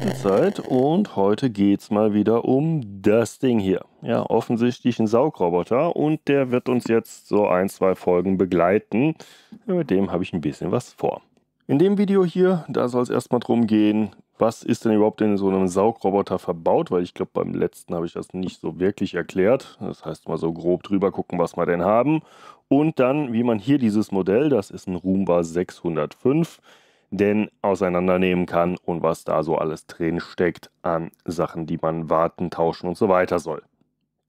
Bastenzeit und heute geht es mal wieder um das Ding hier. Ja, offensichtlich ein Saugroboter und der wird uns jetzt so ein, zwei Folgen begleiten. Mit dem habe ich ein bisschen was vor. In dem Video hier, da soll es erstmal drum gehen, was ist denn überhaupt in so einem Saugroboter verbaut, weil ich glaube, beim letzten habe ich das nicht so wirklich erklärt. Das heißt, mal so grob drüber gucken, was wir denn haben. Und dann, wie man hier dieses Modell, das ist ein Roomba 605, denn auseinandernehmen kann und was da so alles drin steckt an Sachen, die man warten, tauschen und so weiter soll.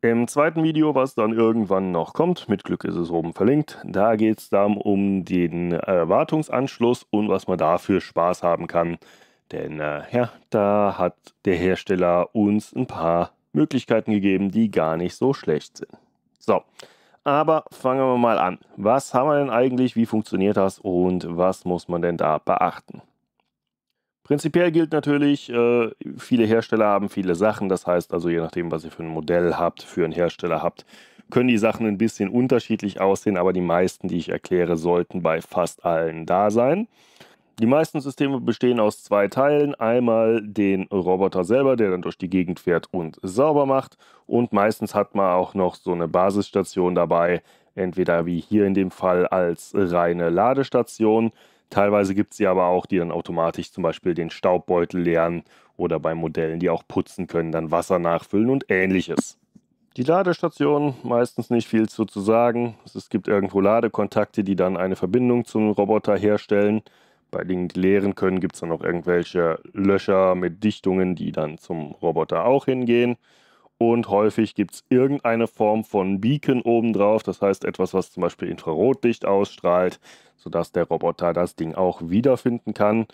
Im zweiten Video, was dann irgendwann noch kommt, mit Glück ist es oben verlinkt, da geht es dann um den äh, Wartungsanschluss und was man dafür Spaß haben kann. Denn äh, ja, da hat der Hersteller uns ein paar Möglichkeiten gegeben, die gar nicht so schlecht sind. So, aber fangen wir mal an. Was haben wir denn eigentlich? Wie funktioniert das? Und was muss man denn da beachten? Prinzipiell gilt natürlich, äh, viele Hersteller haben viele Sachen. Das heißt also, je nachdem, was ihr für ein Modell habt, für einen Hersteller habt, können die Sachen ein bisschen unterschiedlich aussehen. Aber die meisten, die ich erkläre, sollten bei fast allen da sein. Die meisten Systeme bestehen aus zwei Teilen. Einmal den Roboter selber, der dann durch die Gegend fährt und sauber macht. Und meistens hat man auch noch so eine Basisstation dabei. Entweder wie hier in dem Fall als reine Ladestation. Teilweise gibt es sie aber auch, die dann automatisch zum Beispiel den Staubbeutel leeren oder bei Modellen, die auch putzen können, dann Wasser nachfüllen und ähnliches. Die Ladestation, meistens nicht viel zu, zu sagen. Es gibt irgendwo Ladekontakte, die dann eine Verbindung zum Roboter herstellen bei Dingen, die leeren können, gibt es dann noch irgendwelche Löcher mit Dichtungen, die dann zum Roboter auch hingehen. Und häufig gibt es irgendeine Form von Beacon obendrauf, das heißt etwas, was zum Beispiel Infrarotlicht ausstrahlt, sodass der Roboter das Ding auch wiederfinden kann.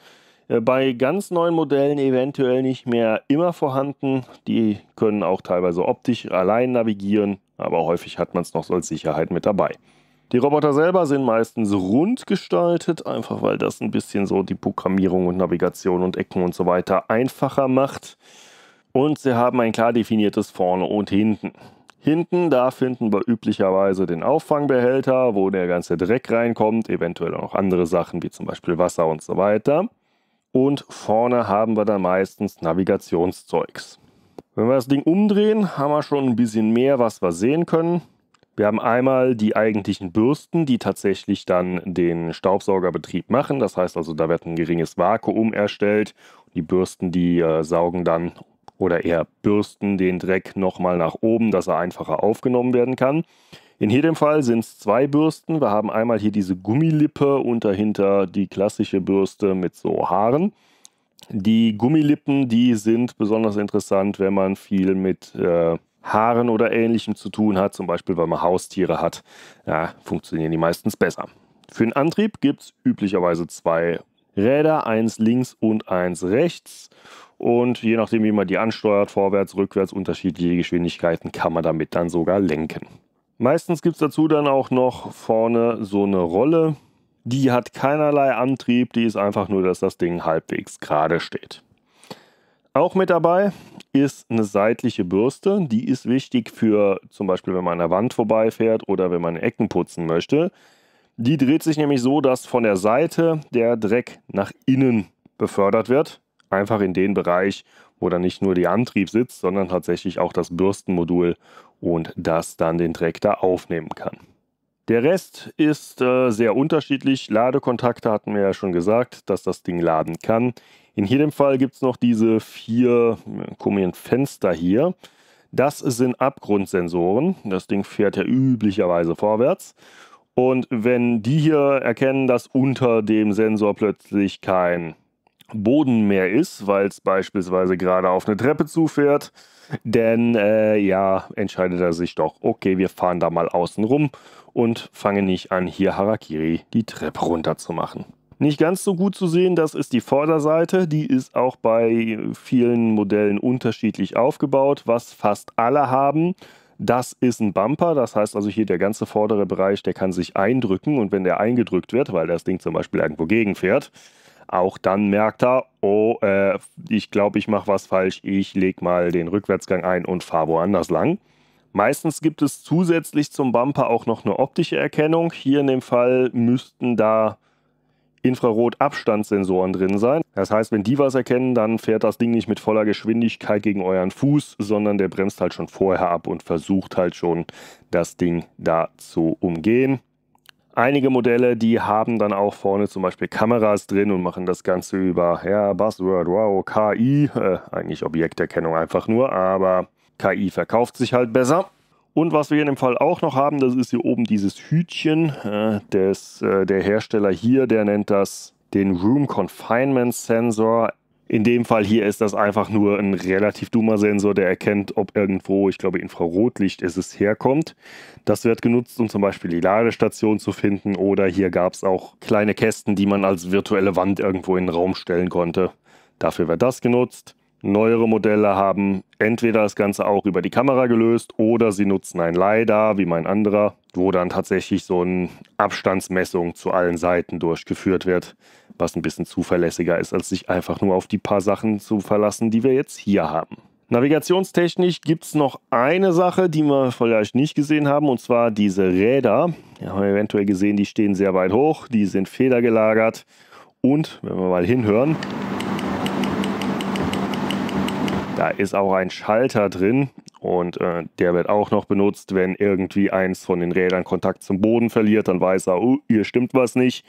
Äh, bei ganz neuen Modellen eventuell nicht mehr immer vorhanden. Die können auch teilweise optisch allein navigieren, aber häufig hat man es noch so als Sicherheit mit dabei. Die Roboter selber sind meistens rund gestaltet, einfach weil das ein bisschen so die Programmierung und Navigation und Ecken und so weiter einfacher macht. Und sie haben ein klar definiertes Vorne und Hinten. Hinten, da finden wir üblicherweise den Auffangbehälter, wo der ganze Dreck reinkommt, eventuell auch noch andere Sachen wie zum Beispiel Wasser und so weiter. Und vorne haben wir dann meistens Navigationszeugs. Wenn wir das Ding umdrehen, haben wir schon ein bisschen mehr, was wir sehen können. Wir haben einmal die eigentlichen Bürsten, die tatsächlich dann den Staubsaugerbetrieb machen. Das heißt also, da wird ein geringes Vakuum erstellt. Die Bürsten, die äh, saugen dann oder eher bürsten den Dreck nochmal nach oben, dass er einfacher aufgenommen werden kann. In jedem Fall sind es zwei Bürsten. Wir haben einmal hier diese Gummilippe und dahinter die klassische Bürste mit so Haaren. Die Gummilippen, die sind besonders interessant, wenn man viel mit äh, Haaren oder ähnlichem zu tun hat, zum Beispiel weil man Haustiere hat, ja, funktionieren die meistens besser. Für den Antrieb gibt es üblicherweise zwei Räder, eins links und eins rechts. Und je nachdem, wie man die ansteuert, vorwärts, rückwärts, unterschiedliche Geschwindigkeiten, kann man damit dann sogar lenken. Meistens gibt es dazu dann auch noch vorne so eine Rolle. Die hat keinerlei Antrieb, die ist einfach nur, dass das Ding halbwegs gerade steht. Auch mit dabei ist eine seitliche Bürste. Die ist wichtig für zum Beispiel, wenn man an der Wand vorbeifährt oder wenn man Ecken putzen möchte. Die dreht sich nämlich so, dass von der Seite der Dreck nach innen befördert wird. Einfach in den Bereich, wo dann nicht nur der Antrieb sitzt, sondern tatsächlich auch das Bürstenmodul und das dann den Dreck da aufnehmen kann. Der Rest ist äh, sehr unterschiedlich. Ladekontakte hatten wir ja schon gesagt, dass das Ding laden kann. In jedem Fall gibt es noch diese vier äh, komischen Fenster hier. Das sind Abgrundsensoren. Das Ding fährt ja üblicherweise vorwärts. Und wenn die hier erkennen, dass unter dem Sensor plötzlich kein Boden mehr ist, weil es beispielsweise gerade auf eine Treppe zufährt, denn äh, ja, entscheidet er sich doch, okay, wir fahren da mal außen rum und fangen nicht an, hier Harakiri die Treppe runter zu machen. Nicht ganz so gut zu sehen, das ist die Vorderseite. Die ist auch bei vielen Modellen unterschiedlich aufgebaut. Was fast alle haben, das ist ein Bumper. Das heißt also hier der ganze vordere Bereich, der kann sich eindrücken. Und wenn der eingedrückt wird, weil das Ding zum Beispiel irgendwo gegenfährt, auch dann merkt er, oh, äh, ich glaube, ich mache was falsch, ich lege mal den Rückwärtsgang ein und fahre woanders lang. Meistens gibt es zusätzlich zum Bumper auch noch eine optische Erkennung. Hier in dem Fall müssten da Infrarot-Abstandssensoren drin sein. Das heißt, wenn die was erkennen, dann fährt das Ding nicht mit voller Geschwindigkeit gegen euren Fuß, sondern der bremst halt schon vorher ab und versucht halt schon, das Ding da zu umgehen. Einige Modelle, die haben dann auch vorne zum Beispiel Kameras drin und machen das Ganze über ja, Buzzword, wow, KI, äh, eigentlich Objekterkennung einfach nur, aber KI verkauft sich halt besser. Und was wir in dem Fall auch noch haben, das ist hier oben dieses Hütchen. Äh, des, äh, der Hersteller hier, der nennt das den Room Confinement Sensor in dem Fall hier ist das einfach nur ein relativ dummer Sensor, der erkennt, ob irgendwo, ich glaube, Infrarotlicht ist es, herkommt. Das wird genutzt, um zum Beispiel die Ladestation zu finden oder hier gab es auch kleine Kästen, die man als virtuelle Wand irgendwo in den Raum stellen konnte. Dafür wird das genutzt. Neuere Modelle haben entweder das Ganze auch über die Kamera gelöst oder sie nutzen ein LiDAR wie mein anderer, wo dann tatsächlich so eine Abstandsmessung zu allen Seiten durchgeführt wird was ein bisschen zuverlässiger ist, als sich einfach nur auf die paar Sachen zu verlassen, die wir jetzt hier haben. Navigationstechnisch gibt es noch eine Sache, die wir vielleicht nicht gesehen haben, und zwar diese Räder. Wir haben eventuell gesehen, die stehen sehr weit hoch, die sind federgelagert. Und wenn wir mal hinhören, da ist auch ein Schalter drin und äh, der wird auch noch benutzt, wenn irgendwie eins von den Rädern Kontakt zum Boden verliert, dann weiß er, oh, hier stimmt was nicht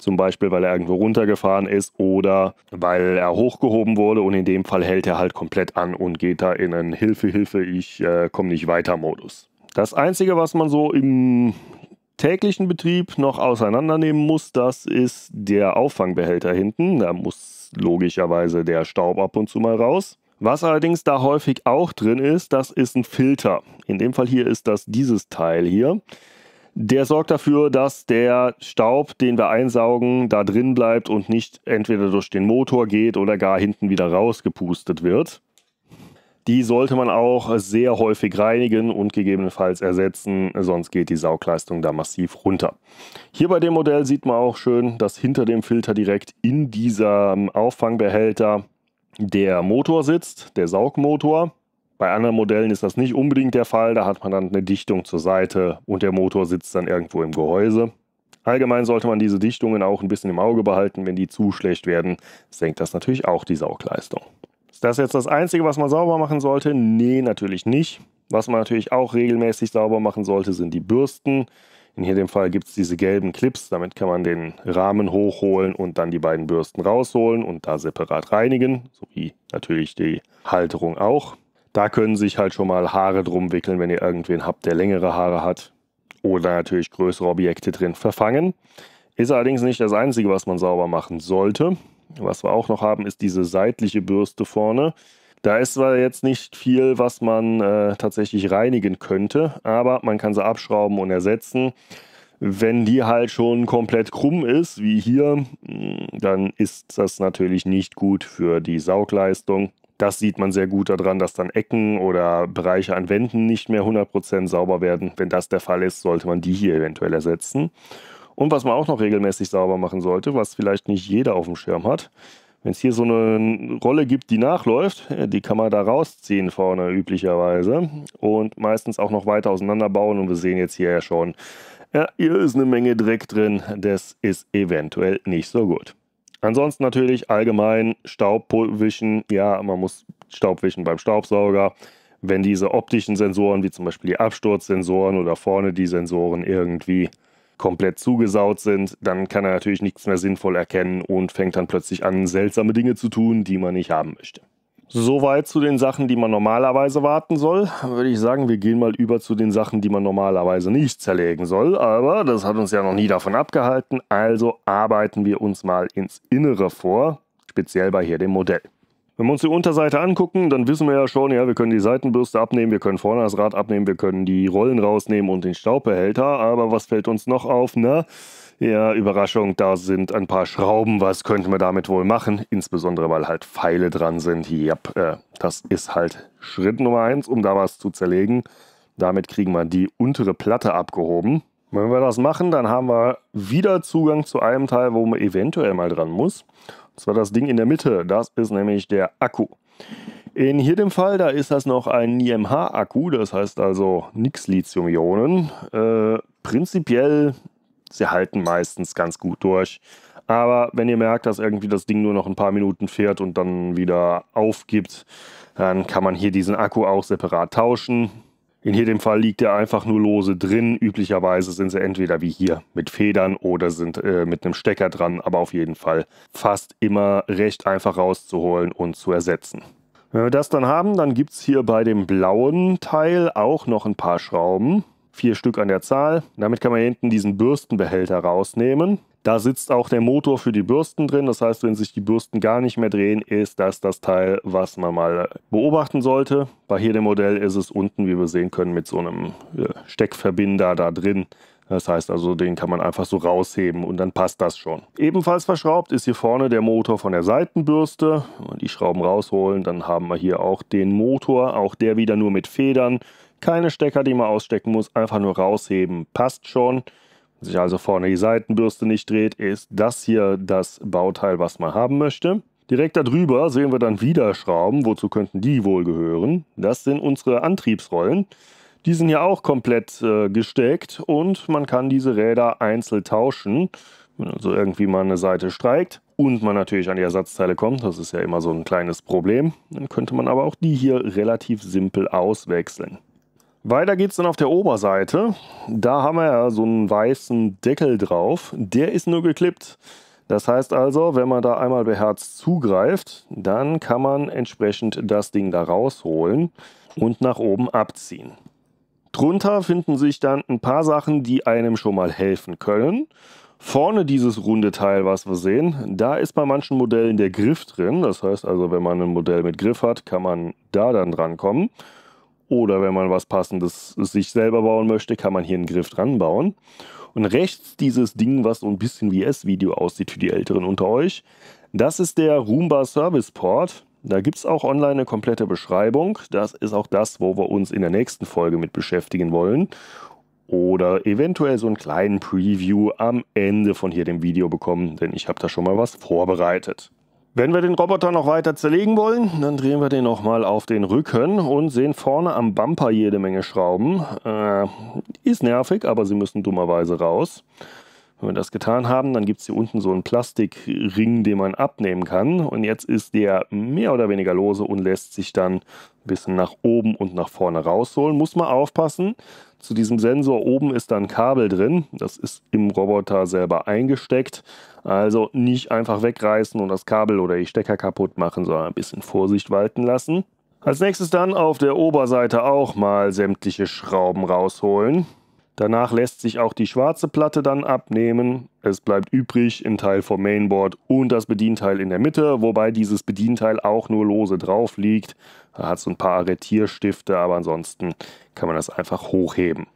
zum Beispiel weil er irgendwo runtergefahren ist oder weil er hochgehoben wurde und in dem Fall hält er halt komplett an und geht da in einen Hilfe, Hilfe, ich äh, komme nicht weiter Modus. Das Einzige, was man so im täglichen Betrieb noch auseinandernehmen muss, das ist der Auffangbehälter hinten. Da muss logischerweise der Staub ab und zu mal raus. Was allerdings da häufig auch drin ist, das ist ein Filter. In dem Fall hier ist das dieses Teil hier. Der sorgt dafür, dass der Staub, den wir einsaugen, da drin bleibt und nicht entweder durch den Motor geht oder gar hinten wieder rausgepustet wird. Die sollte man auch sehr häufig reinigen und gegebenenfalls ersetzen, sonst geht die Saugleistung da massiv runter. Hier bei dem Modell sieht man auch schön, dass hinter dem Filter direkt in diesem Auffangbehälter der Motor sitzt, der Saugmotor. Bei anderen Modellen ist das nicht unbedingt der Fall, da hat man dann eine Dichtung zur Seite und der Motor sitzt dann irgendwo im Gehäuse. Allgemein sollte man diese Dichtungen auch ein bisschen im Auge behalten, wenn die zu schlecht werden, senkt das natürlich auch die Saugleistung. Ist das jetzt das Einzige, was man sauber machen sollte? Nee, natürlich nicht. Was man natürlich auch regelmäßig sauber machen sollte, sind die Bürsten. In jedem Fall gibt es diese gelben Clips, damit kann man den Rahmen hochholen und dann die beiden Bürsten rausholen und da separat reinigen, sowie natürlich die Halterung auch. Da können sich halt schon mal Haare drum wickeln, wenn ihr irgendwen habt, der längere Haare hat. Oder natürlich größere Objekte drin verfangen. Ist allerdings nicht das Einzige, was man sauber machen sollte. Was wir auch noch haben, ist diese seitliche Bürste vorne. Da ist zwar jetzt nicht viel, was man äh, tatsächlich reinigen könnte, aber man kann sie abschrauben und ersetzen. Wenn die halt schon komplett krumm ist, wie hier, hm, dann ist das natürlich nicht gut für die Saugleistung. Das sieht man sehr gut daran, dass dann Ecken oder Bereiche an Wänden nicht mehr 100% sauber werden. Wenn das der Fall ist, sollte man die hier eventuell ersetzen. Und was man auch noch regelmäßig sauber machen sollte, was vielleicht nicht jeder auf dem Schirm hat, wenn es hier so eine Rolle gibt, die nachläuft, äh, die kann man da rausziehen vorne üblicherweise und meistens auch noch weiter auseinanderbauen. Und wir sehen jetzt hier ja schon, ja, hier ist eine Menge Dreck drin. Das ist eventuell nicht so gut. Ansonsten natürlich allgemein Staubwischen. Ja, man muss Staubwischen beim Staubsauger. Wenn diese optischen Sensoren, wie zum Beispiel die Absturzsensoren oder vorne die Sensoren irgendwie komplett zugesaut sind, dann kann er natürlich nichts mehr sinnvoll erkennen und fängt dann plötzlich an, seltsame Dinge zu tun, die man nicht haben möchte. Soweit zu den Sachen, die man normalerweise warten soll. Würde ich sagen, wir gehen mal über zu den Sachen, die man normalerweise nicht zerlegen soll. Aber das hat uns ja noch nie davon abgehalten. Also arbeiten wir uns mal ins Innere vor, speziell bei hier dem Modell. Wenn wir uns die Unterseite angucken, dann wissen wir ja schon, ja, wir können die Seitenbürste abnehmen, wir können vorne das Rad abnehmen, wir können die Rollen rausnehmen und den Staubbehälter. Aber was fällt uns noch auf? Na, ja, Überraschung, da sind ein paar Schrauben. Was könnten wir damit wohl machen? Insbesondere, weil halt Pfeile dran sind. Ja, äh, das ist halt Schritt Nummer eins, um da was zu zerlegen. Damit kriegen wir die untere Platte abgehoben. Wenn wir das machen, dann haben wir wieder Zugang zu einem Teil, wo man eventuell mal dran muss. Und zwar das Ding in der Mitte. Das ist nämlich der Akku. In hier dem Fall, da ist das noch ein IMH-Akku, das heißt also nichts Lithium-Ionen. Äh, prinzipiell Sie halten meistens ganz gut durch. Aber wenn ihr merkt, dass irgendwie das Ding nur noch ein paar Minuten fährt und dann wieder aufgibt, dann kann man hier diesen Akku auch separat tauschen. In jedem Fall liegt er einfach nur lose drin. Üblicherweise sind sie entweder wie hier mit Federn oder sind äh, mit einem Stecker dran, aber auf jeden Fall fast immer recht einfach rauszuholen und zu ersetzen. Wenn wir das dann haben, dann gibt es hier bei dem blauen Teil auch noch ein paar Schrauben vier Stück an der Zahl. Damit kann man hinten diesen Bürstenbehälter rausnehmen. Da sitzt auch der Motor für die Bürsten drin. Das heißt, wenn sich die Bürsten gar nicht mehr drehen, ist das das Teil, was man mal beobachten sollte. Bei hier dem Modell ist es unten, wie wir sehen können, mit so einem äh, Steckverbinder da drin. Das heißt also, den kann man einfach so rausheben und dann passt das schon. Ebenfalls verschraubt ist hier vorne der Motor von der Seitenbürste. Wenn wir die Schrauben rausholen, dann haben wir hier auch den Motor, auch der wieder nur mit Federn. Keine Stecker, die man ausstecken muss, einfach nur rausheben. Passt schon. Wenn sich also vorne die Seitenbürste nicht dreht, ist das hier das Bauteil, was man haben möchte. Direkt darüber sehen wir dann wieder Schrauben. Wozu könnten die wohl gehören? Das sind unsere Antriebsrollen. Die sind ja auch komplett äh, gesteckt und man kann diese Räder einzeln tauschen. Wenn also irgendwie mal eine Seite streikt und man natürlich an die Ersatzteile kommt, das ist ja immer so ein kleines Problem, dann könnte man aber auch die hier relativ simpel auswechseln. Weiter geht es dann auf der Oberseite. Da haben wir ja so einen weißen Deckel drauf. Der ist nur geklippt. Das heißt also, wenn man da einmal beherzt zugreift, dann kann man entsprechend das Ding da rausholen und nach oben abziehen. Drunter finden sich dann ein paar Sachen, die einem schon mal helfen können. Vorne dieses runde Teil, was wir sehen, da ist bei manchen Modellen der Griff drin. Das heißt also, wenn man ein Modell mit Griff hat, kann man da dann drankommen. kommen. Oder wenn man was Passendes sich selber bauen möchte, kann man hier einen Griff dran bauen. Und rechts dieses Ding, was so ein bisschen wie S-Video aussieht für die Älteren unter euch, das ist der Roomba Service Port. Da gibt es auch online eine komplette Beschreibung. Das ist auch das, wo wir uns in der nächsten Folge mit beschäftigen wollen. Oder eventuell so einen kleinen Preview am Ende von hier dem Video bekommen, denn ich habe da schon mal was vorbereitet. Wenn wir den Roboter noch weiter zerlegen wollen, dann drehen wir den nochmal auf den Rücken und sehen vorne am Bumper jede Menge Schrauben. Äh, ist nervig, aber sie müssen dummerweise raus. Wenn wir das getan haben, dann gibt es hier unten so einen Plastikring, den man abnehmen kann. Und jetzt ist der mehr oder weniger lose und lässt sich dann ein bisschen nach oben und nach vorne rausholen. Muss man aufpassen. Zu diesem Sensor oben ist dann Kabel drin. Das ist im Roboter selber eingesteckt. Also nicht einfach wegreißen und das Kabel oder die Stecker kaputt machen, sondern ein bisschen Vorsicht walten lassen. Als nächstes dann auf der Oberseite auch mal sämtliche Schrauben rausholen. Danach lässt sich auch die schwarze Platte dann abnehmen. Es bleibt übrig im Teil vom Mainboard und das Bedienteil in der Mitte, wobei dieses Bedienteil auch nur lose drauf liegt. Da hat es so ein paar Arretierstifte, aber ansonsten kann man das einfach hochheben.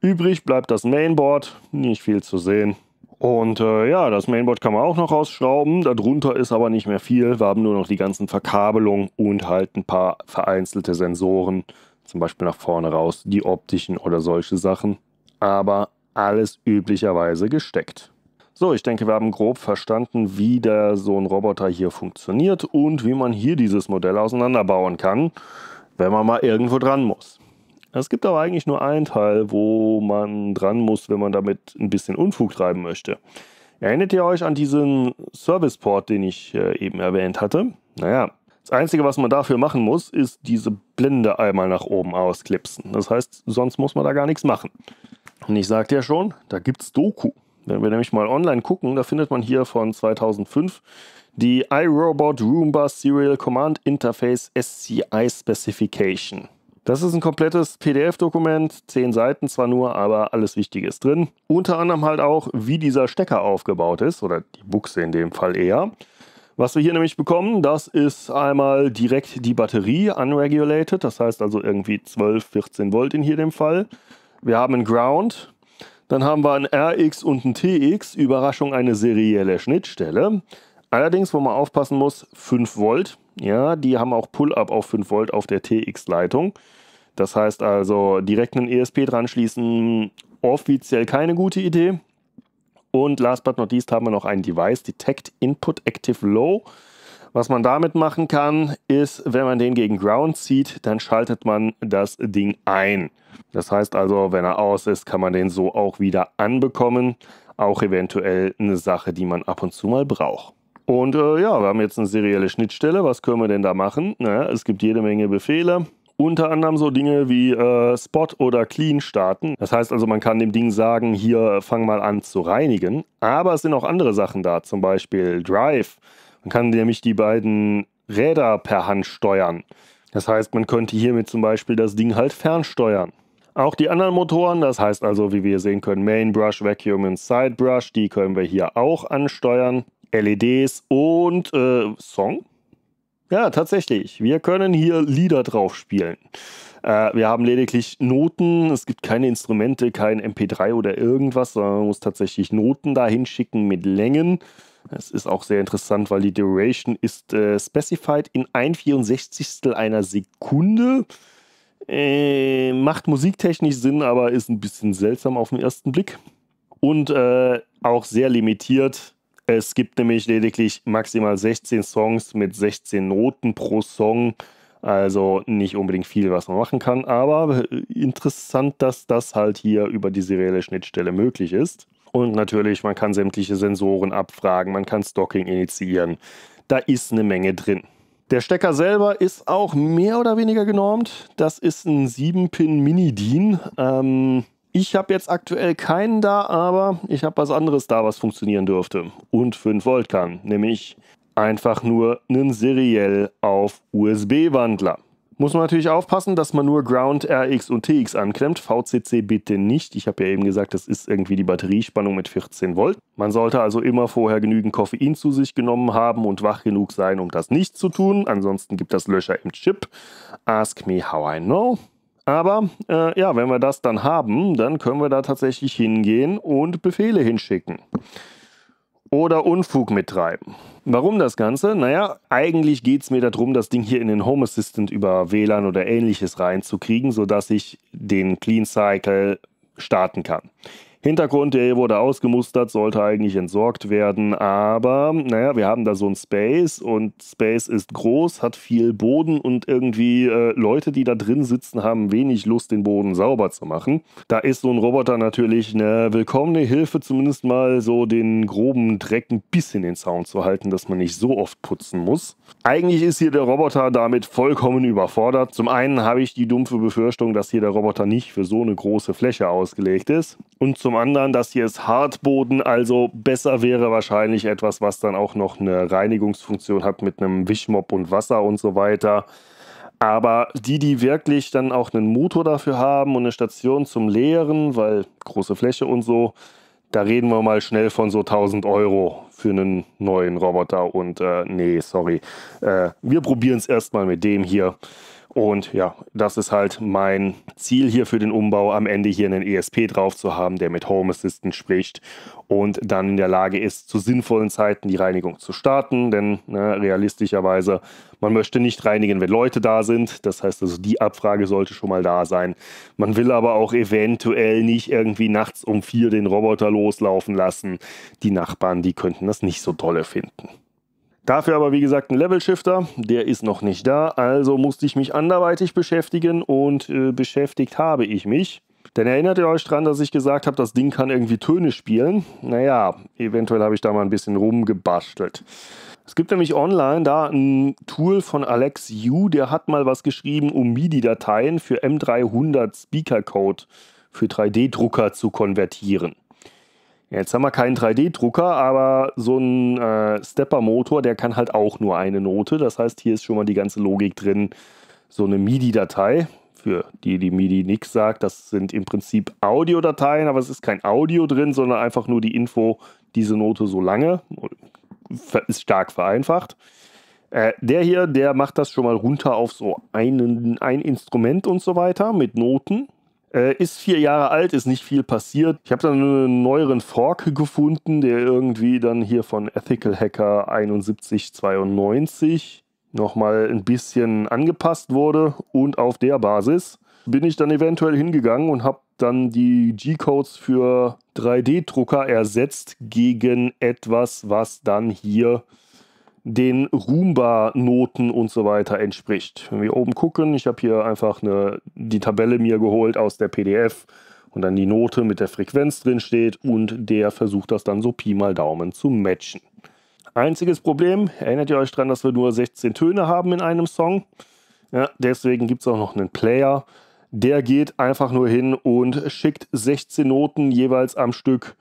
Übrig bleibt das Mainboard, nicht viel zu sehen. Und äh, ja, das Mainboard kann man auch noch rausschrauben. Darunter ist aber nicht mehr viel. Wir haben nur noch die ganzen Verkabelungen und halt ein paar vereinzelte Sensoren, zum Beispiel nach vorne raus, die optischen oder solche Sachen aber alles üblicherweise gesteckt. So, ich denke, wir haben grob verstanden, wie der so ein Roboter hier funktioniert und wie man hier dieses Modell auseinanderbauen kann, wenn man mal irgendwo dran muss. Es gibt aber eigentlich nur einen Teil, wo man dran muss, wenn man damit ein bisschen Unfug treiben möchte. Erinnert ihr euch an diesen Serviceport, den ich äh, eben erwähnt hatte? Naja, das Einzige, was man dafür machen muss, ist diese Blende einmal nach oben ausklipsen. Das heißt, sonst muss man da gar nichts machen. Und ich sagte ja schon, da gibt es Doku. Wenn wir nämlich mal online gucken, da findet man hier von 2005 die iRobot Roomba Serial Command Interface SCI Specification. Das ist ein komplettes PDF-Dokument, zehn Seiten zwar nur, aber alles Wichtige ist drin. Unter anderem halt auch, wie dieser Stecker aufgebaut ist, oder die Buchse in dem Fall eher. Was wir hier nämlich bekommen, das ist einmal direkt die Batterie unregulated, das heißt also irgendwie 12, 14 Volt in hier dem Fall. Wir haben einen Ground, dann haben wir einen RX und einen TX, Überraschung eine serielle Schnittstelle. Allerdings, wo man aufpassen muss, 5 Volt. Ja, die haben auch Pull-up auf 5 Volt auf der TX-Leitung. Das heißt also, direkt einen ESP dran schließen, offiziell keine gute Idee. Und last but not least haben wir noch ein Device, Detect Input Active Low. Was man damit machen kann, ist, wenn man den gegen Ground zieht, dann schaltet man das Ding ein. Das heißt also, wenn er aus ist, kann man den so auch wieder anbekommen. Auch eventuell eine Sache, die man ab und zu mal braucht. Und äh, ja, wir haben jetzt eine serielle Schnittstelle. Was können wir denn da machen? Naja, es gibt jede Menge Befehle. Unter anderem so Dinge wie äh, Spot oder Clean starten. Das heißt also, man kann dem Ding sagen, hier fang mal an zu reinigen. Aber es sind auch andere Sachen da, zum Beispiel Drive. Man kann nämlich die beiden Räder per Hand steuern. Das heißt, man könnte hiermit zum Beispiel das Ding halt fernsteuern. Auch die anderen Motoren, das heißt also, wie wir sehen können, Main Brush, Vacuum und Side Brush, die können wir hier auch ansteuern. LEDs und äh, Song. Ja, tatsächlich. Wir können hier Lieder drauf spielen. Äh, wir haben lediglich Noten. Es gibt keine Instrumente, kein MP3 oder irgendwas, sondern man muss tatsächlich Noten dahin schicken mit Längen. Es ist auch sehr interessant, weil die Duration ist äh, specified in ein 64. einer Sekunde. Äh, macht musiktechnisch Sinn, aber ist ein bisschen seltsam auf den ersten Blick. Und äh, auch sehr limitiert. Es gibt nämlich lediglich maximal 16 Songs mit 16 Noten pro Song. Also nicht unbedingt viel, was man machen kann. Aber äh, interessant, dass das halt hier über die serielle Schnittstelle möglich ist. Und natürlich, man kann sämtliche Sensoren abfragen, man kann Stocking initiieren. Da ist eine Menge drin. Der Stecker selber ist auch mehr oder weniger genormt. Das ist ein 7-Pin Mini-DIN. Ähm, ich habe jetzt aktuell keinen da, aber ich habe was anderes da, was funktionieren dürfte und 5 Volt kann, nämlich einfach nur einen seriell auf USB-Wandler. Muss man natürlich aufpassen, dass man nur Ground, RX und TX anklemmt. VCC bitte nicht. Ich habe ja eben gesagt, das ist irgendwie die Batteriespannung mit 14 Volt. Man sollte also immer vorher genügend Koffein zu sich genommen haben und wach genug sein, um das nicht zu tun. Ansonsten gibt das Löcher im Chip. Ask me how I know. Aber äh, ja, wenn wir das dann haben, dann können wir da tatsächlich hingehen und Befehle hinschicken oder Unfug mittreiben. Warum das Ganze? Naja, eigentlich geht es mir darum, das Ding hier in den Home Assistant über WLAN oder ähnliches reinzukriegen, sodass ich den Clean Cycle starten kann. Hintergrund, der hier wurde ausgemustert, sollte eigentlich entsorgt werden, aber naja, wir haben da so ein Space und Space ist groß, hat viel Boden und irgendwie äh, Leute, die da drin sitzen, haben wenig Lust, den Boden sauber zu machen. Da ist so ein Roboter natürlich eine willkommene Hilfe, zumindest mal so den groben Dreck ein bisschen in den Zaun zu halten, dass man nicht so oft putzen muss. Eigentlich ist hier der Roboter damit vollkommen überfordert. Zum einen habe ich die dumpfe Befürchtung, dass hier der Roboter nicht für so eine große Fläche ausgelegt ist. Und zum anderen, das hier ist Hartboden, also besser wäre wahrscheinlich etwas, was dann auch noch eine Reinigungsfunktion hat mit einem Wischmopp und Wasser und so weiter. Aber die, die wirklich dann auch einen Motor dafür haben und eine Station zum Leeren, weil große Fläche und so, da reden wir mal schnell von so 1000 Euro für einen neuen Roboter. Und äh, nee, sorry, äh, wir probieren es erstmal mit dem hier. Und ja, das ist halt mein Ziel hier für den Umbau, am Ende hier einen ESP drauf zu haben, der mit Home Assistant spricht und dann in der Lage ist, zu sinnvollen Zeiten die Reinigung zu starten. Denn ne, realistischerweise, man möchte nicht reinigen, wenn Leute da sind. Das heißt also, die Abfrage sollte schon mal da sein. Man will aber auch eventuell nicht irgendwie nachts um vier den Roboter loslaufen lassen. Die Nachbarn, die könnten das nicht so dolle finden. Dafür aber, wie gesagt, ein Level-Shifter, der ist noch nicht da, also musste ich mich anderweitig beschäftigen und äh, beschäftigt habe ich mich. Denn erinnert ihr euch dran, dass ich gesagt habe, das Ding kann irgendwie Töne spielen? Naja, eventuell habe ich da mal ein bisschen rumgebastelt. Es gibt nämlich online da ein Tool von Alex Yu, der hat mal was geschrieben, um MIDI-Dateien für M300 Speaker-Code für 3D-Drucker zu konvertieren. Jetzt haben wir keinen 3D-Drucker, aber so ein äh, Stepper-Motor, der kann halt auch nur eine Note. Das heißt, hier ist schon mal die ganze Logik drin. So eine MIDI-Datei, für die, die MIDI nichts sagt, das sind im Prinzip Audiodateien, aber es ist kein Audio drin, sondern einfach nur die Info, diese Note so lange. Ist stark vereinfacht. Äh, der hier, der macht das schon mal runter auf so einen, ein Instrument und so weiter mit Noten. Äh, ist vier Jahre alt, ist nicht viel passiert. Ich habe dann einen neueren Fork gefunden, der irgendwie dann hier von Ethical Hacker 7192 nochmal ein bisschen angepasst wurde. Und auf der Basis bin ich dann eventuell hingegangen und habe dann die G-Codes für 3D-Drucker ersetzt gegen etwas, was dann hier den Roomba-Noten und so weiter entspricht. Wenn wir oben gucken, ich habe hier einfach eine, die Tabelle mir geholt aus der PDF und dann die Note mit der Frequenz drin steht und der versucht das dann so Pi mal Daumen zu matchen. Einziges Problem, erinnert ihr euch daran, dass wir nur 16 Töne haben in einem Song? Ja, deswegen gibt es auch noch einen Player. Der geht einfach nur hin und schickt 16 Noten jeweils am Stück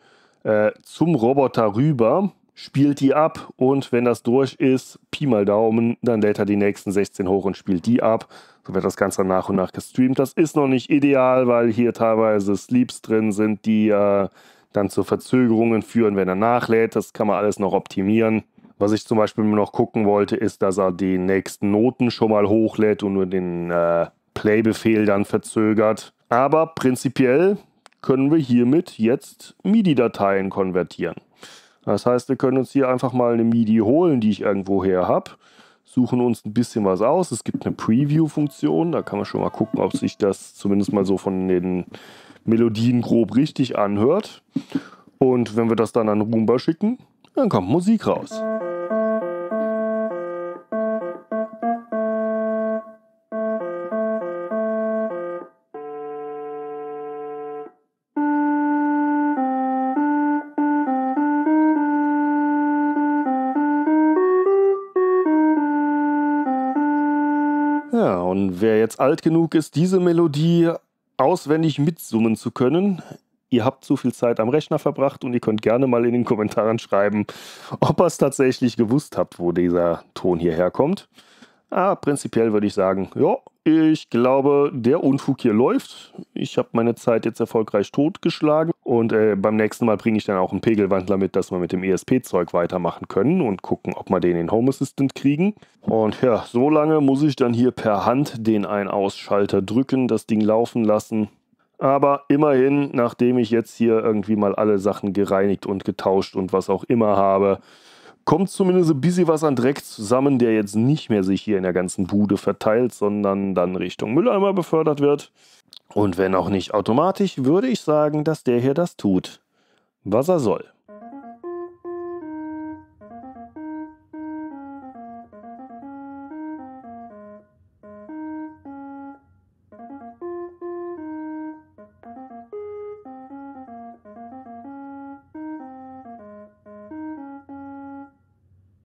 äh, zum Roboter rüber spielt die ab und wenn das durch ist, Pi mal Daumen, dann lädt er die nächsten 16 hoch und spielt die ab. So wird das Ganze nach und nach gestreamt. Das ist noch nicht ideal, weil hier teilweise Sleeps drin sind, die äh, dann zu Verzögerungen führen, wenn er nachlädt. Das kann man alles noch optimieren. Was ich zum Beispiel noch gucken wollte, ist, dass er die nächsten Noten schon mal hochlädt und nur den äh, Play-Befehl dann verzögert. Aber prinzipiell können wir hiermit jetzt MIDI-Dateien konvertieren. Das heißt, wir können uns hier einfach mal eine MIDI holen, die ich irgendwo her habe, suchen uns ein bisschen was aus. Es gibt eine Preview-Funktion, da kann man schon mal gucken, ob sich das zumindest mal so von den Melodien grob richtig anhört. Und wenn wir das dann an Roomba schicken, dann kommt Musik raus. Wer jetzt alt genug ist, diese Melodie auswendig mitsummen zu können, ihr habt zu viel Zeit am Rechner verbracht und ihr könnt gerne mal in den Kommentaren schreiben, ob ihr es tatsächlich gewusst habt, wo dieser Ton hierher kommt. Ah, prinzipiell würde ich sagen, ja, ich glaube, der Unfug hier läuft. Ich habe meine Zeit jetzt erfolgreich totgeschlagen. Und äh, beim nächsten Mal bringe ich dann auch einen Pegelwandler mit, dass wir mit dem ESP-Zeug weitermachen können und gucken, ob wir den in Home Assistant kriegen. Und ja, so lange muss ich dann hier per Hand den Ein-Ausschalter drücken, das Ding laufen lassen. Aber immerhin, nachdem ich jetzt hier irgendwie mal alle Sachen gereinigt und getauscht und was auch immer habe, kommt zumindest ein bisschen was an Dreck zusammen, der jetzt nicht mehr sich hier in der ganzen Bude verteilt, sondern dann Richtung Mülleimer befördert wird. Und wenn auch nicht automatisch, würde ich sagen, dass der hier das tut, was er soll.